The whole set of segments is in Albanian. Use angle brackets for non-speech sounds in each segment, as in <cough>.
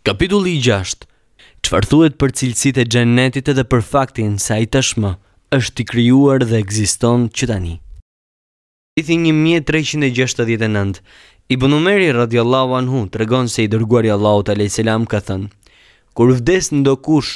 Kapitulli 6 Qëfar thuet për cilësit e gjenetit edhe për faktin sa i tashmë është i kryuar dhe egziston që tani. I thi 1369, i bunumeri radiallahu anhu të regon se i dërguar i allahu të lejselam ka thënë, kur vdes në do kush,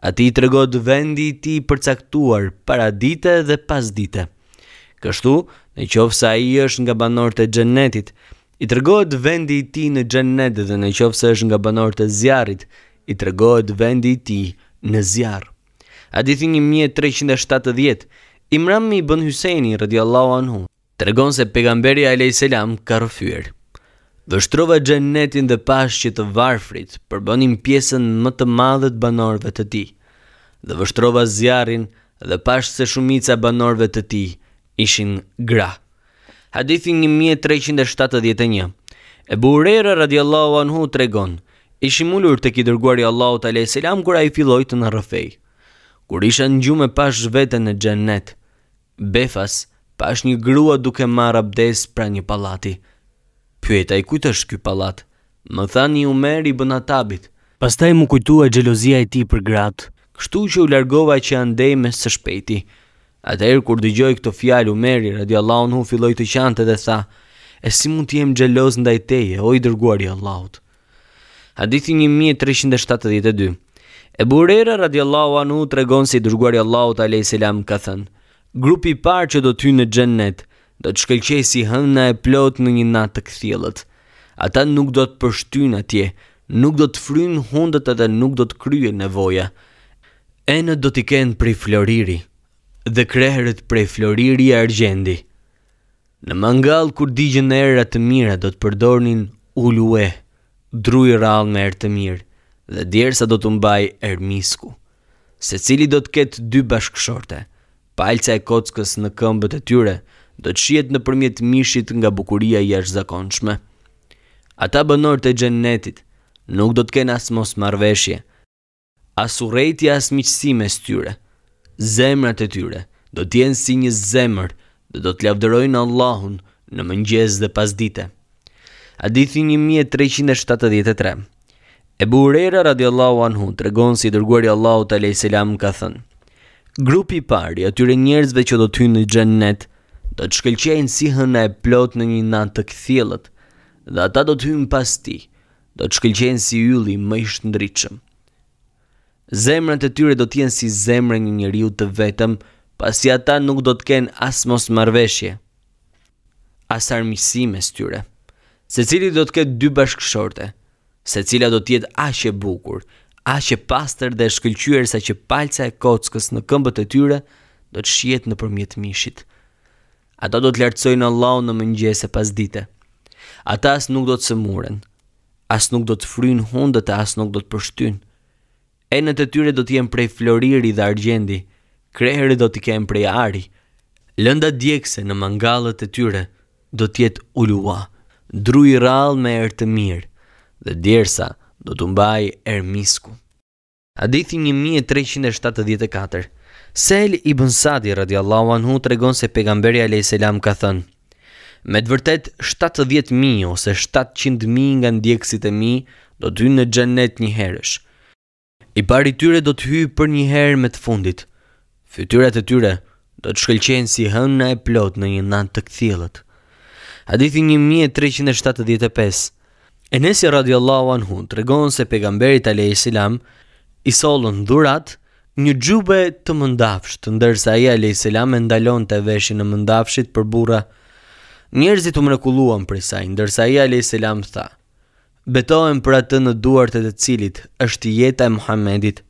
ati i të regot vendi ti përcaktuar para dite dhe pas dite. Kështu, në qofë sa i është nga banor të gjenetit, i tregohet vendi i ti në gjennet dhe në qofë se është nga banor të zjarit, i tregohet vendi i ti në zjar. A ditë një mje 370, Imram mi bën Hyseni, radiallahu anhu, tregon se pegamberi a selam ka rëfyër. Vështrova gjennetin dhe pash që të varfrit, përbonim pjesën më të madhët banorve të ti. Dhe vështrova zjarin dhe pash se shumica banorve të ti ishin gratë. Hadithin 1371 Ebu Urejra radiallahu anhu të regon, ishi mulur të kidërguari Allahu të a.s. kura i filloj të në rëfej. Kur isha në gjume pash zhvete në gjennet, Befas pash një grua duke marë abdes pra një palati. Pyeta i kujtë është kjo palat, më tha një umer i tabit. Pastaj mu kujtuaj gjelozia e ti për gratë, kështu që u largova që andej me së shpejti, Atëherë kur dëgjoi këtë fjalë Umeri radiallahu anhu filloj të qante dhe tha: "E si mund të jem xheloz ndaj teje, o i dërguari i Allahut?" Hadithi 1372. Ebu Huraira radiallahu anhu tregon se si dërguari i Allahut alayhis salam ka thënë: "Grupi i parë që do të hyjë në xhennet, do të shkëlqejë si hëna e plot në një natë të kthjellët. Ata nuk do të përshtyn atje, nuk do të fryn hundët edhe nuk do të kryen nevoja. Enët do t'i kenë pri floriri." dhe kreheret prej floriri e argjendi. Në mangal, kur digjën e era të mira, do të përdornin ulue, e, i rral me erë të mirë, dhe djerë sa do të mbaj ermisku. Se cili do të ketë dy bashkëshorte, palca e kockës në këmbët e tyre, do të shiet në përmjet mishit nga bukuria jash zakonshme. Ata bënor të gjennetit, nuk do të kena as mos marveshje, as urejtja as miqësime së tyre, zemrat e tyre do të jenë si një zemër dhe do të lavdërojnë Allahun në mëngjes dhe pasdite. Hadithi 1373. Ebu Ureira radiallahu anhu të regon si dërguar i Allahu të lejë selam ka thënë Grupi pari atyre njerëzve që do të hynë në gjennet Do të shkëlqenë si hëna e plot në një natë të këthilët Dhe ata do të hynë pas ti Do të shkëlqenë si yulli më ishtë ndryqëm zemrën të tyre do të jenë si zemrën një njeriu të vetëm, pasi ata nuk do të kenë as mos marveshje, as armisime me styre, se cili do të ketë dy bashkëshorte, se cila do të jetë ashe bukur, ashe pastër dhe shkëllqyër sa që palca e kockës në këmbët e tyre do të shjetë në përmjetë mishit. Ata do të lartësojnë Allah në mëngjese pas dite. Ata as nuk do të sëmuren, as nuk do të frynë hundët, as nuk do të përshtynë. Enët e tyre do të prej floriri dhe argjendi, krehëri do të kenë prej ari. Lënda djegse në mangallët e tyre do të ulua, dru i rrallë me erë të mirë, dhe djersa do të mbaj erë misku. Hadithi 1374. Sel ibn Sadi radiallahu anhu tregon se pejgamberi alayhis salam ka thënë: Me të vërtet 70.000 ose 700.000 nga ndjekësit e mi do të në xhennet një herësh, i pari tyre do të hyjë për një herë me të fundit. Fytyrat e tyre do të shkëlqejnë si hëna e plot në një nan të kthjellët. Hadithi 1375. Enesi radiallahu anhu të regonë se pegamberit a lejë selam i solën dhurat një gjube të mëndafsht, ndërsa i a lejë selam e ndalon të veshin në mëndafshit për bura. Njerëzit të mrekulluan për saj, ndërsa i a lejë selam të tha, betohen për atë në duart e të cilit është jeta e Muhammedit.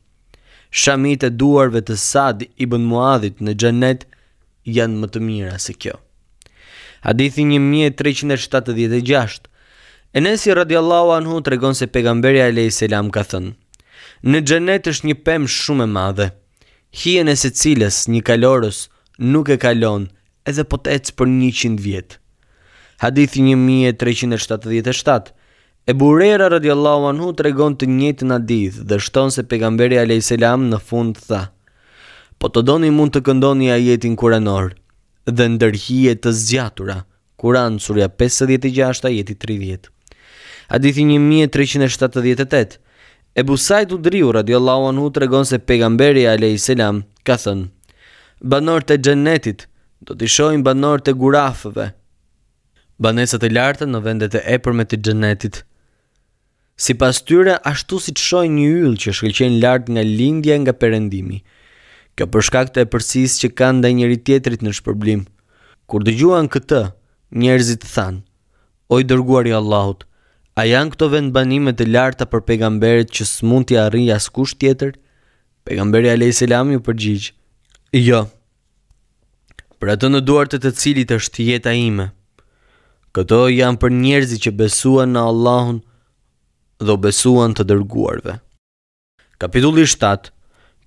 Shamit e duarve të Sad i bën muadhit në gjennet janë më të mira se kjo. Hadithi 1376 Enesi radiallahu anhu të regon se pegamberi alej selam ka thënë Në gjennet është një pem shumë e madhe Hien e se cilës një kalorës nuk e kalon edhe po të ecë për një qindë vjetë Hadithi 1377 E burera radiallahu anhu të regon të njëtë në adith dhe shton se pegamberi a.s. në fund të tha. Po të doni mund të këndoni a jetin kuranor dhe ndërhije të zgjatura, kuran surja 56 a jeti 30. Adithi 1378, Ebu Said Udriu radiallahu anhu të regon se pegamberi a.s. ka thënë, banor të gjenetit do të shojnë banor të gurafëve, banesat e lartën në vendet e epërme të gjenetit, Si pas tyre, ashtu si të shoj një yllë që shkëllqen lartë nga lindja nga perendimi. Kjo përshkak të e përsis që kanë dhe njëri tjetrit në shpërblim. Kur dë gjuan këtë, njerëzit thanë, o i dërguar i Allahut, a janë këto vend banimet larta për pegamberit që së mund të arri as tjetër? Pegamberi a.s. ju përgjigjë, jo, për atë në duartë të cilit është jeta ime. Këto janë për njerëzit që besuan në Allahun, dhe u besuan të dërguarve. Kapitulli 7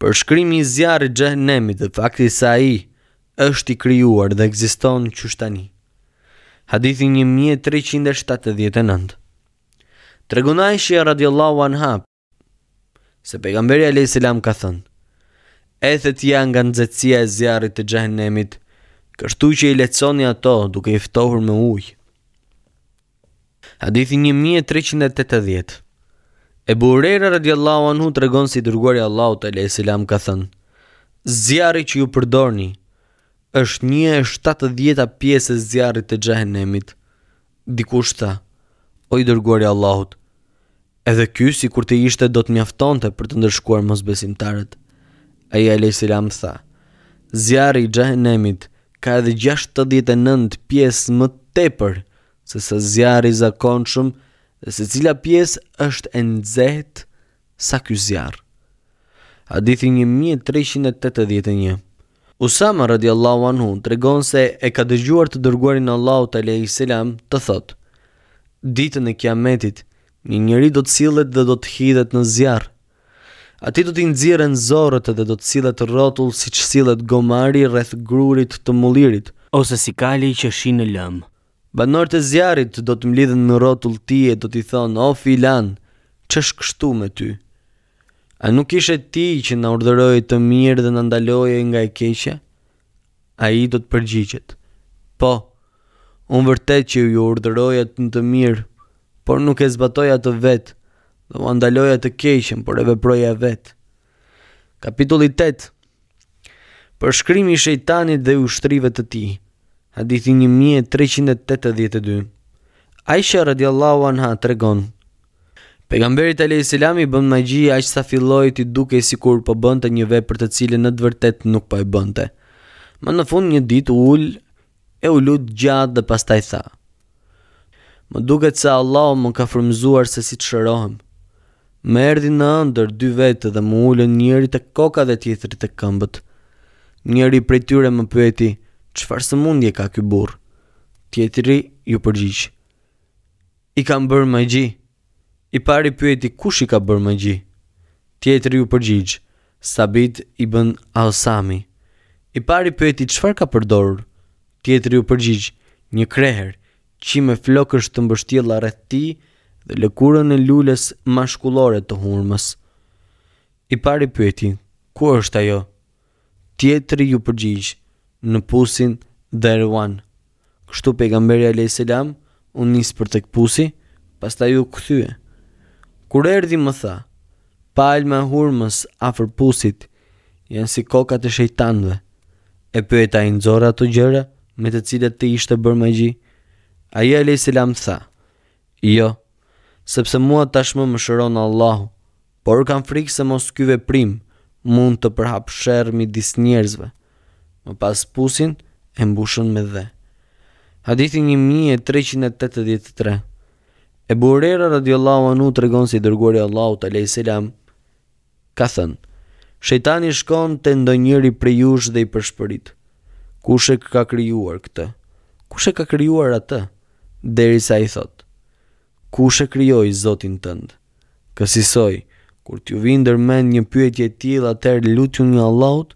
Për shkrimi i zjarë i dhe fakti sa i është i kryuar dhe egziston që shtani. Hadithi 1379 Tregunaj shia radiallahu anhap Se pegamberi Alei Silam ka thënë Ethet janë nga nëzëtsia e zjarit të gjahenemit, kështu që i letësoni ato duke i ftohur me ujë. Hadithi 1380 E burera radiallahu anhu të regon si dërguari Allahu të lejë silam ka thënë Zjarri që ju përdorni është një e shtatë djeta pjesë e zjarit të gjahenemit Dikush tha O i dërguari Allahut Edhe ky si kur të ishte do të mjaftonte të për të ndërshkuar mos besimtarët E i lejë silam tha Zjarit gjahenemit ka edhe gjashtë të djetë e nëndë pjesë më tepër Se se zjarit zakonshëm shumë dhe se cila pjesë është e nxehtë sa ky zjarr. Hadithi 1381. Usama radiallahu anhu të regon se e ka dëgjuar të dërguarin Allahu të lehi selam të thot Ditën e kiametit, një njëri do të cilët dhe do të hidhet në zjarë A ti do të nëzire në zorët dhe do të cilët rotull si që cilët gomari rreth grurit të mulirit Ose si kali që shi në lëmë Banorët e zjarit do të mlidhen në rrotull ti e do t'i thonë, "O filan, ç'është kështu me ty?" A nuk ishe ti që na urdhëroi të mirë dhe na ndaloje nga e keqja? Ai do të përgjigjet. Po. Unë vërtet që ju urdhëroja të të mirë, por nuk e zbatoja të vetë, dhe u ndaloja të keqen, por e veproja e vetë. Kapitulli 8 Përshkrimi shejtanit dhe ushtrive të ti Hadithi 1382 Aisha radiallahu anha të regon Pegamberit e lejë selami bënd magji aq sa filloj të duke si kur për po bënd një vepër të cilë në dëvërtet nuk për po e bënte. Më në fund një dit u ull e u lut gjatë dhe pastaj tha. Më duket se Allah më ka fërmzuar se si të shërohem. Më erdi në ndër dy vetë dhe më ullë njëri të koka dhe tjetëri të këmbët. Njëri prej tyre më pëjti, Çfarë sëmundje ka ky burr? Tjetri ju përgjigj. I kam bër magji. I pari pyeti kush i ka bër magji. Tjetri ju përgjigj. Sabit i bën Al-Sami. I pari pyeti çfarë ka përdorur. Tjetri ju përgjigj. Një kreher, që me flokë të mbështjela rreth ti dhe lëkurën e lullës mashkullore të hurmës. I pari pyeti, ku është ajo? Tjetëri ju përgjigjë, në pusin dhe eruan. Kështu pejgamberi a.s. unë njësë për të këpusi, pas ta ju këthyë. Kur erdi më tha, palë me hurmës a fër pusit, janë si kokat e shejtanve, e për e ta inëzora të gjëra, me të cilat të ishte bërë me gji, Aja i tha, jo, sepse mua tashmë më shëronë Allahu, por kam frikë se mos kyve primë, mund të përhapë shërë mi disë njerëzve më pas pusin e mbushën me dhe. Hadithi një mje e 383 E burera radiallahu anu të regon si dërgore Allahu të lejselam. selam Ka thënë Shejtani shkon të ndonjëri për jush dhe i përshpërit Kushe ka kryuar këtë Kushe ka kryuar atë Deri sa i thot Kushe kryoj zotin tënd Kësisoj Kur t'ju vindër men një pyetje tjil atër lutju një Allahut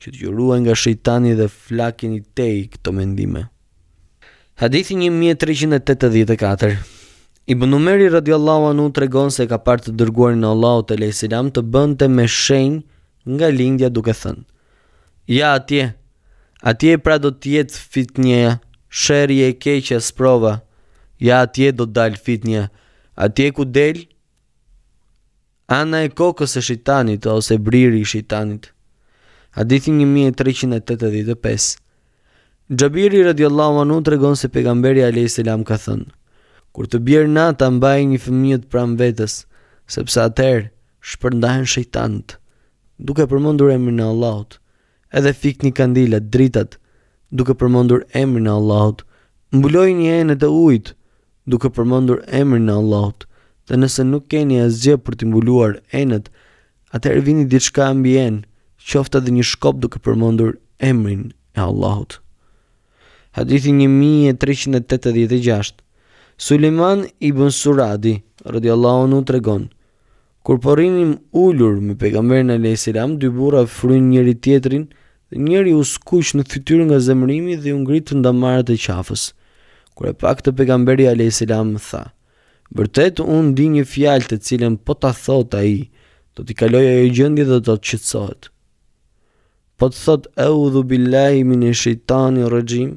që t'ju ruaj nga shejtani dhe flakin i tej këto mendime. Hadithi 1384 Ibn Umeri radiallahu anu të regon se ka partë të dërguar në Allahu të silam të bënte me shenjë nga lindja duke thënë. Ja atje, atje pra do t'jetë fitnjeja, shërje e keqe sprova, ja atje do t'dalë fitnja, atje ku delë, ana e kokës e shitanit ose briri i shitanit. Hadithin 1385 Gjabiri radiallahu anu të regon se pegamberi a.s. ka thënë Kur të bjerë na të ambaj një fëmijët pram vetës, sepse atër shpërndahen shëjtanët, duke përmëndur emri në Allahut, edhe fik një kandilat dritat, duke përmëndur emri në Allahut, mbuloj një enë të ujt, duke përmëndur emri në Allahut, dhe nëse nuk keni asgjë për të mbuluar enët, atër vini diçka mbi enë, qofta dhe një shkop duke përmëndur emrin e Allahut. Hadithi 1386 Suleiman ibn Suradi, rëdi Allahun tregon, të regon, kur porinim ullur me pegamberin a.s. dy bura fruin njëri tjetrin dhe njëri u skuq në fytyrë nga zemrimi dhe u ngritë të ndamarët e qafës. Kur e pak të pegamberi a.s. më tha, Bërtet unë di një fjalë të cilën po ta thot ai, do t'i kaloj ajo gjendje dhe do të qetësohet. Po të thot e u dhu billahi min e shëjtani o regjim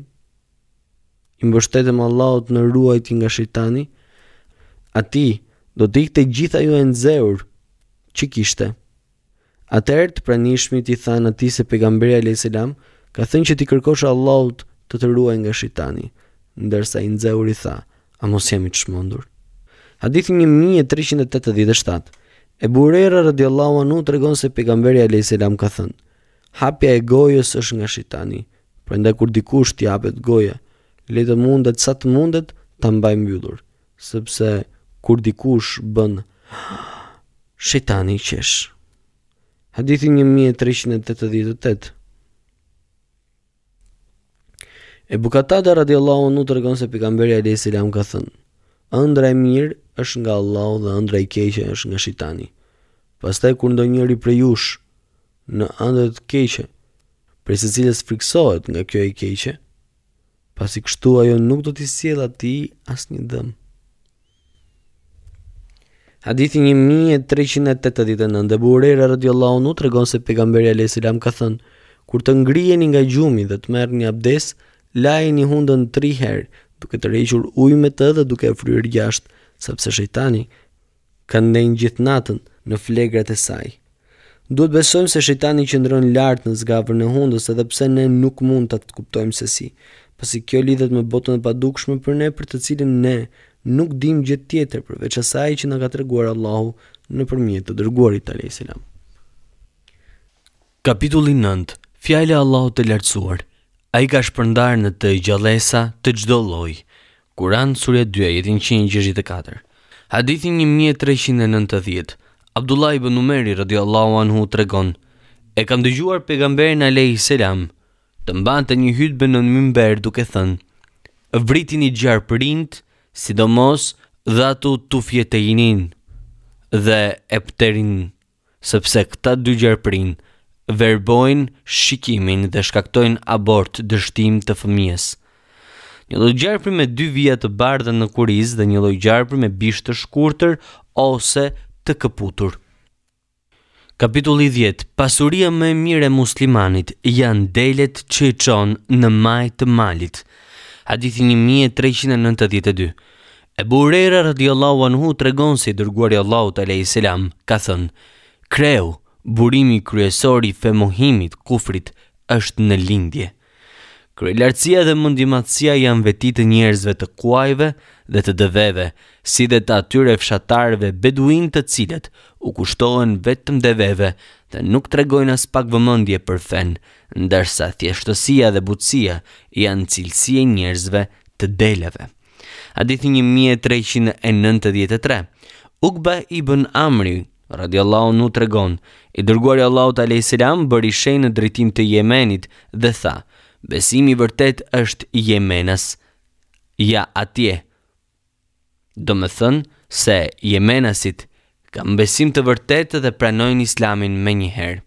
I mbështetem Allahot në ruajti nga shëjtani ati do të ikte gjitha ju e nëzeur, Që kishte? A të ertë pra nishmi t'i thanë ati se pegamberi a.s. Ka thënë që t'i kërkosh Allahot të të ruaj nga shëjtani Ndërsa i në i tha A mos jemi të shmondur Hadith një mjë e 387 E burera radiallahu anu të regon se pegamberi a.s. ka thënë hapja e gojës është nga shitani. Prende kur dikush t'i apet goje, le të mundet sa të mundet të mbaj mbyllur, sepse kur dikush bën <gasps> shitani qesh. Hadithi 1388 E bukatada Allahu nuk të rëgonë se pikamberi Ali Selam ka thënë, ëndra e mirë është nga Allahu dhe ëndra e keqe është nga shitani. Pastaj kur ndonjëri prej jush në andër të keqe, për së cilës friksohet nga kjo e keqe, pasi kështu ajo nuk do t'i sjell atij asnjë dëm. Hadithi 1389 e Buhurera radiuallahu anhu tregon se pejgamberi alayhis salam ka thënë: "Kur të ngriheni nga gjumi dhe të merrni abdes, lajeni hundën 3 herë, duke të rrequr ujë me të dhe duke fryrë gjashtë, sepse shejtani ka ndenjë gjithë natën në flegrat e saj." Duhet besojmë se shejtani qëndron lart në zgavrën e hundës edhe pse ne nuk mund ta kuptojmë se si, pasi kjo lidhet me botën e padukshme për ne për të cilën ne nuk dimë gjë tjetër përveç asaj që na ka treguar Allahu nëpërmjet të dërguarit Ali selam. Kapitulli 9. Fjala e Allahut të lartësuar. Ai ka shpërndar në të gjallësa të çdo lloj. Kur'an surja 2 ajeti 164. Hadithi 1390. Abdullah ibn Umeri radiallahu anhu të regon, e kam dëgjuar pegamberin a lehi selam, të mban të një hytë bënë në mëmber duke thënë, vritin i gjarë përint, sidomos dhe ato të fjetë e jinin, dhe e pëterin, sepse këta dy gjarë përin, verbojnë shikimin dhe shkaktojnë abort dështim të fëmijës. Një loj gjarë për me dy vija të bardha në kuriz dhe një loj gjarë për me bishtë të shkurëtër ose të këputur. Kapitulli 10. Pasuria më e mirë e muslimanit janë delet që i çon në maj të malit. Hadithi 1392. Ebu Ureira radiallahu anhu të regon se dërguari Allahu të lejë selam, ka thënë, kreu, burimi kryesori femohimit kufrit është në lindje. Kryelartësia dhe mundimatsia janë vetit njerëzve të kuajve, dhe të dëveve, si dhe të atyre fshatarve beduin të cilet u kushtohen vetëm dëveve dhe nuk të regojnë as pak vëmëndje për fen, ndërsa thjeshtësia dhe butësia janë cilësie njerëzve të deleve. Adithi 1393 Ukba i bën Amri, radiallahu nuk të regon, i dërguar Allahu të lejselam bëri shenë në dritim të Jemenit dhe tha, besimi vërtet është Jemenas, ja atje, do më thënë se jemenasit ka mbesim të vërtetë dhe pranojnë islamin me njëherë.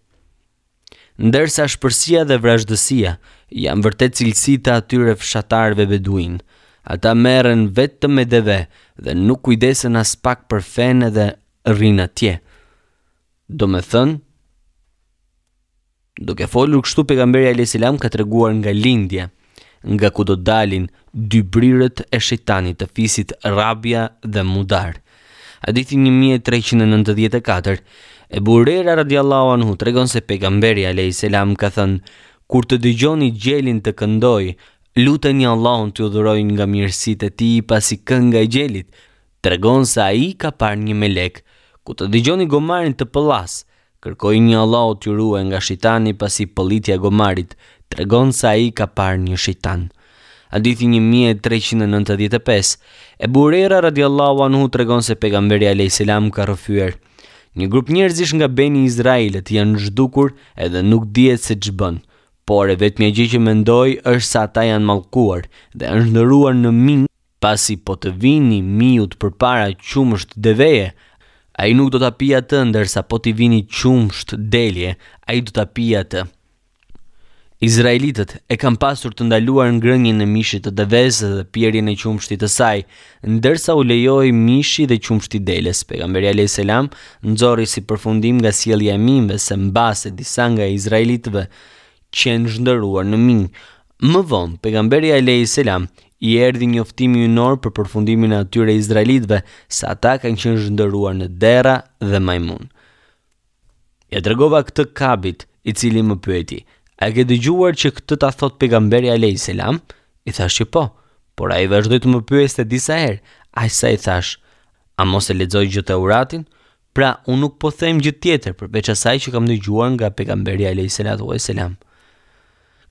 Ndërsa shpërsia dhe vrajshdësia janë vërtet cilësi të atyre fshatarve beduin, ata meren vetë me dheve dhe nuk kujdesen as pak për fene dhe rinë atje. Do me thënë, duke folur kështu pegamberja e lesilam ka të reguar nga lindja, nga ku do dalin dy brirët e shejtanit të fisit Rabia dhe Mudar. Hadithi 1394 E burera radiallahu anhu tregon se pegamberi alej selam ka thënë Kur të dëgjoni gjelin të këndoj, lutën një Allahun të udhërojnë nga mirësit e ti pasi kënga i gjelit Tregon se a i ka par një melek ku të dëgjoni gomarin të pëllas, kërkoj një Allahun të ruaj nga shitani pasi pëllitja gomarit tregon se ai ka parë një shejtan. Hadithi 1395 e Burera radiallahu anhu tregon se pegamberi a.s. ka rëfyër. Një grup njerëzish nga beni Izraelit janë zhdukur edhe nuk djetë se që bënë, por e vetë një gjë që mendoj është sa ata janë malkuar dhe është nëruar në min, pasi po të vini miut për para qumësht deveje, a i nuk do të apia të ndërsa po të vini qumësht delje, a i do të apia të Izraelitët e kam pasur të ndaluar ngrënjën në mishit të dëvezë dhe pjerjen e qumshti të saj, ndërsa u lejoj mishi dhe qumshti deles. Pegamberi Alej Selam nëzori si përfundim nga sielja e mimve se mbase disa nga Izraelitëve që në zhëndëruar në min. Më vonë, Pegamberi Alej Selam i erdi një oftimi norë për përfundimin e atyre Izraelitëve sa ata kanë që në zhëndëruar në dera dhe majmun. Ja dregova këtë kabit i cili më pëjti, A ke dëgjuar që këtë ta thot pejgamberi alayhis salam? I thash që po, por ai vazhdoi të më pyeste disa herë. Ai sa i thash, a mos e lexoj gjithë Teuratin? Pra, unë nuk po them gjë tjetër përveç asaj që kam dëgjuar nga pejgamberi alayhis salatu wasalam.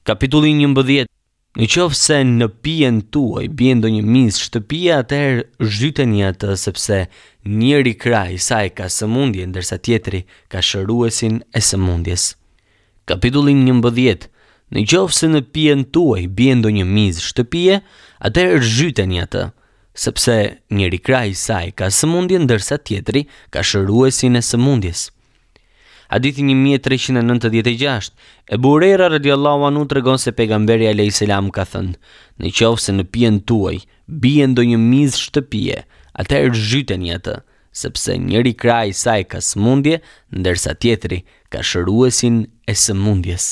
Kapitulli 11 Në qofë se në pijen tuaj, uaj, bje ndo një misë shtëpia, atër zhjyte një atë, sepse njëri kraj, saj ka së mundje, ndërsa tjetëri ka shëruesin e së Kapitullin një mbëdhjet, në qofë se në pjen tuaj bjen do një mizë shtëpije, atër rëzhyte një atë, sepse njëri rikra i saj ka sëmundje ndërsa tjetri ka shëruesin e sëmundjes. Hadithi 1396 e Burera radiallahu anu të regon se pegamberi a selam ka thënë, në qofë se në pjen tuaj, bjen do një mizë shtëpije, atër rëzhyte një atë, sepse njëri kraj saj ka sëmundje, ndërsa tjetri ka shëruesin e sëmundjes.